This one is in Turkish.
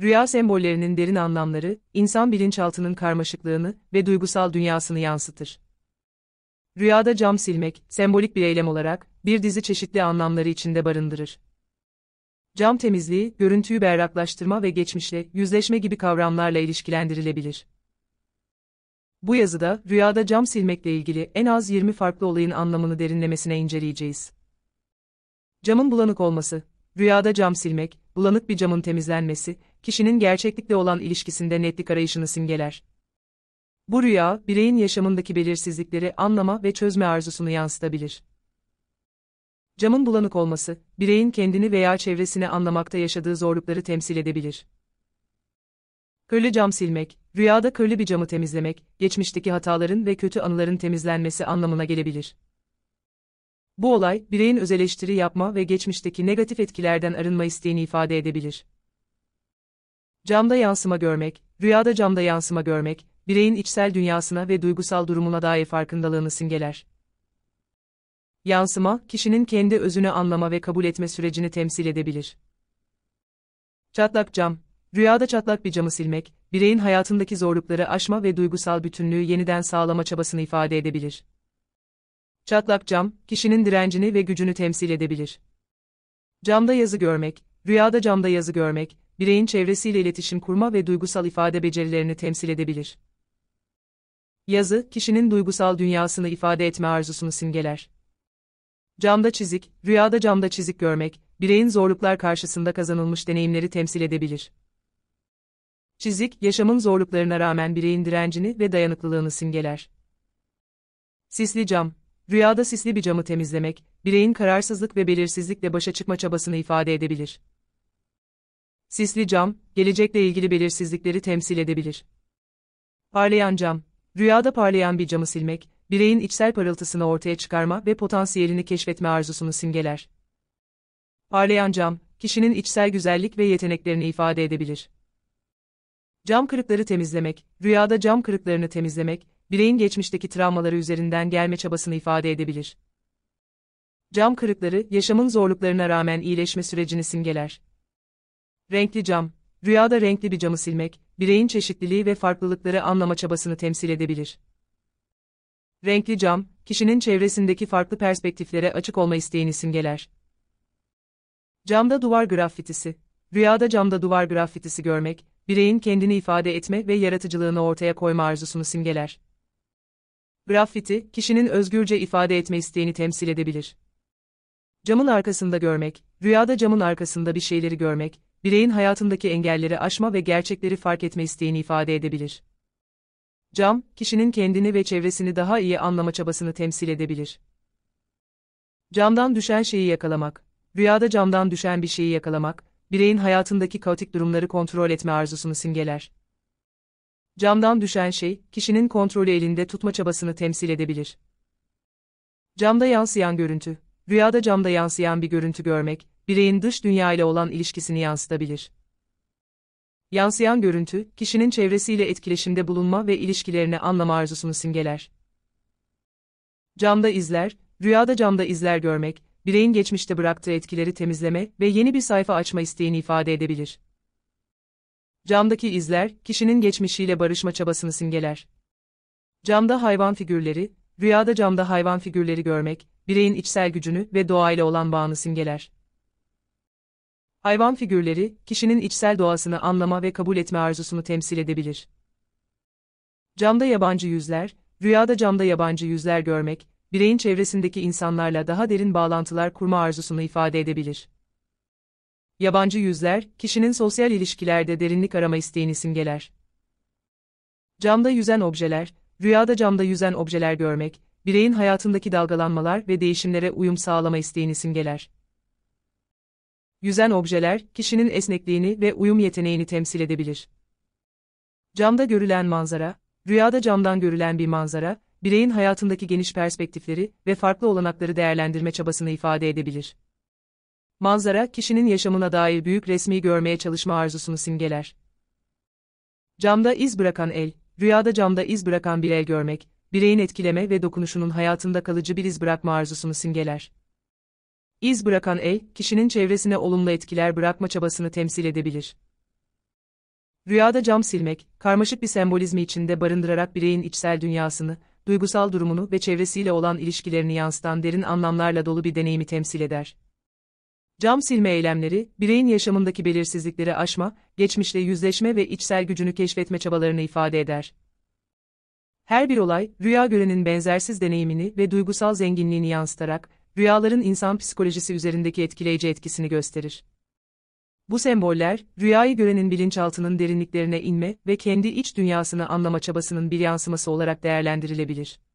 Rüya sembollerinin derin anlamları, insan bilinçaltının karmaşıklığını ve duygusal dünyasını yansıtır. Rüyada cam silmek, sembolik bir eylem olarak, bir dizi çeşitli anlamları içinde barındırır. Cam temizliği, görüntüyü berraklaştırma ve geçmişle yüzleşme gibi kavramlarla ilişkilendirilebilir. Bu yazıda, rüyada cam silmekle ilgili en az 20 farklı olayın anlamını derinlemesine inceleyeceğiz. Camın bulanık olması, rüyada cam silmek, bulanık bir camın temizlenmesi, kişinin gerçeklikle olan ilişkisinde netlik arayışını simgeler. Bu rüya, bireyin yaşamındaki belirsizlikleri anlama ve çözme arzusunu yansıtabilir. Camın bulanık olması, bireyin kendini veya çevresini anlamakta yaşadığı zorlukları temsil edebilir. Körlü cam silmek, rüyada körlü bir camı temizlemek, geçmişteki hataların ve kötü anıların temizlenmesi anlamına gelebilir. Bu olay, bireyin özeleştiri yapma ve geçmişteki negatif etkilerden arınma isteğini ifade edebilir. Camda yansıma görmek, rüyada camda yansıma görmek, bireyin içsel dünyasına ve duygusal durumuna dair farkındalığını simgeler. Yansıma, kişinin kendi özünü anlama ve kabul etme sürecini temsil edebilir. Çatlak cam, rüyada çatlak bir camı silmek, bireyin hayatındaki zorlukları aşma ve duygusal bütünlüğü yeniden sağlama çabasını ifade edebilir. Çatlak cam, kişinin direncini ve gücünü temsil edebilir. Camda yazı görmek, rüyada camda yazı görmek, bireyin çevresiyle iletişim kurma ve duygusal ifade becerilerini temsil edebilir. Yazı, kişinin duygusal dünyasını ifade etme arzusunu simgeler. Camda çizik, rüyada camda çizik görmek, bireyin zorluklar karşısında kazanılmış deneyimleri temsil edebilir. Çizik, yaşamın zorluklarına rağmen bireyin direncini ve dayanıklılığını simgeler. Sisli cam, rüyada sisli bir camı temizlemek, bireyin kararsızlık ve belirsizlikle başa çıkma çabasını ifade edebilir. Sisli cam, gelecekle ilgili belirsizlikleri temsil edebilir. Parlayan cam, rüyada parlayan bir camı silmek, bireyin içsel parıltısını ortaya çıkarma ve potansiyelini keşfetme arzusunu simgeler. Parlayan cam, kişinin içsel güzellik ve yeteneklerini ifade edebilir. Cam kırıkları temizlemek, rüyada cam kırıklarını temizlemek, bireyin geçmişteki travmaları üzerinden gelme çabasını ifade edebilir. Cam kırıkları, yaşamın zorluklarına rağmen iyileşme sürecini simgeler. Renkli cam, rüyada renkli bir camı silmek, bireyin çeşitliliği ve farklılıkları anlama çabasını temsil edebilir. Renkli cam, kişinin çevresindeki farklı perspektiflere açık olma isteğini simgeler. Camda duvar grafitisi. Rüyada camda duvar grafitisi görmek, bireyin kendini ifade etme ve yaratıcılığını ortaya koyma arzusunu simgeler. Grafiti, kişinin özgürce ifade etme isteğini temsil edebilir. Camın arkasında görmek, rüyada camın arkasında bir şeyleri görmek, bireyin hayatındaki engelleri aşma ve gerçekleri fark etme isteğini ifade edebilir. Cam, kişinin kendini ve çevresini daha iyi anlama çabasını temsil edebilir. Camdan düşen şeyi yakalamak, rüyada camdan düşen bir şeyi yakalamak, bireyin hayatındaki kaotik durumları kontrol etme arzusunu simgeler. Camdan düşen şey, kişinin kontrolü elinde tutma çabasını temsil edebilir. Camda yansıyan görüntü, rüyada camda yansıyan bir görüntü görmek, bireyin dış dünya ile olan ilişkisini yansıtabilir. Yansıyan görüntü, kişinin çevresiyle etkileşimde bulunma ve ilişkilerini anlama arzusunu simgeler. Camda izler, rüyada camda izler görmek, bireyin geçmişte bıraktığı etkileri temizleme ve yeni bir sayfa açma isteğini ifade edebilir. Camdaki izler, kişinin geçmişiyle barışma çabasını simgeler. Camda hayvan figürleri, rüyada camda hayvan figürleri görmek, bireyin içsel gücünü ve doğayla olan bağını simgeler. Hayvan figürleri, kişinin içsel doğasını anlama ve kabul etme arzusunu temsil edebilir. Camda yabancı yüzler, rüyada camda yabancı yüzler görmek, bireyin çevresindeki insanlarla daha derin bağlantılar kurma arzusunu ifade edebilir. Yabancı yüzler, kişinin sosyal ilişkilerde derinlik arama isteğini simgeler. Camda yüzen objeler, rüyada camda yüzen objeler görmek, bireyin hayatındaki dalgalanmalar ve değişimlere uyum sağlama isteğini simgeler yüzen objeler, kişinin esnekliğini ve uyum yeteneğini temsil edebilir. Camda görülen manzara, rüyada camdan görülen bir manzara, bireyin hayatındaki geniş perspektifleri ve farklı olanakları değerlendirme çabasını ifade edebilir. Manzara, kişinin yaşamına dair büyük resmi görmeye çalışma arzusunu simgeler. Camda iz bırakan el, rüyada camda iz bırakan bir el görmek, bireyin etkileme ve dokunuşunun hayatında kalıcı bir iz bırakma arzusunu simgeler. İz bırakan ey, kişinin çevresine olumlu etkiler bırakma çabasını temsil edebilir. Rüyada cam silmek, karmaşık bir sembolizmi içinde barındırarak bireyin içsel dünyasını, duygusal durumunu ve çevresiyle olan ilişkilerini yansıtan derin anlamlarla dolu bir deneyimi temsil eder. Cam silme eylemleri, bireyin yaşamındaki belirsizlikleri aşma, geçmişle yüzleşme ve içsel gücünü keşfetme çabalarını ifade eder. Her bir olay, rüya görenin benzersiz deneyimini ve duygusal zenginliğini yansıtarak, rüyaların insan psikolojisi üzerindeki etkileyici etkisini gösterir. Bu semboller, rüyayı görenin bilinçaltının derinliklerine inme ve kendi iç dünyasını anlama çabasının bir yansıması olarak değerlendirilebilir.